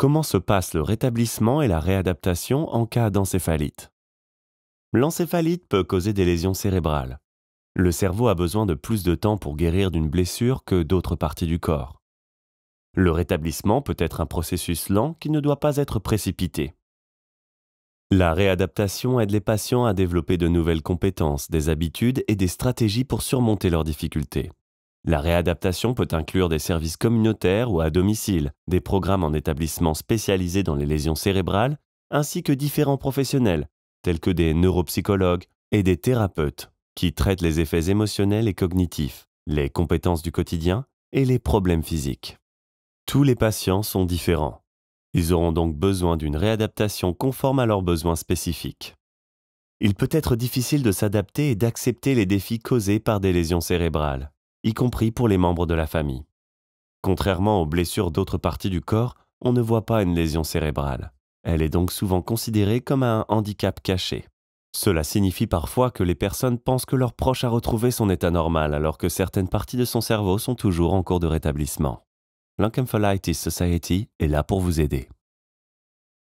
Comment se passe le rétablissement et la réadaptation en cas d'encéphalite L'encéphalite peut causer des lésions cérébrales. Le cerveau a besoin de plus de temps pour guérir d'une blessure que d'autres parties du corps. Le rétablissement peut être un processus lent qui ne doit pas être précipité. La réadaptation aide les patients à développer de nouvelles compétences, des habitudes et des stratégies pour surmonter leurs difficultés. La réadaptation peut inclure des services communautaires ou à domicile, des programmes en établissements spécialisés dans les lésions cérébrales, ainsi que différents professionnels, tels que des neuropsychologues et des thérapeutes, qui traitent les effets émotionnels et cognitifs, les compétences du quotidien et les problèmes physiques. Tous les patients sont différents. Ils auront donc besoin d'une réadaptation conforme à leurs besoins spécifiques. Il peut être difficile de s'adapter et d'accepter les défis causés par des lésions cérébrales y compris pour les membres de la famille. Contrairement aux blessures d'autres parties du corps, on ne voit pas une lésion cérébrale. Elle est donc souvent considérée comme un handicap caché. Cela signifie parfois que les personnes pensent que leur proche a retrouvé son état normal alors que certaines parties de son cerveau sont toujours en cours de rétablissement. L'Encephalitis Society est là pour vous aider.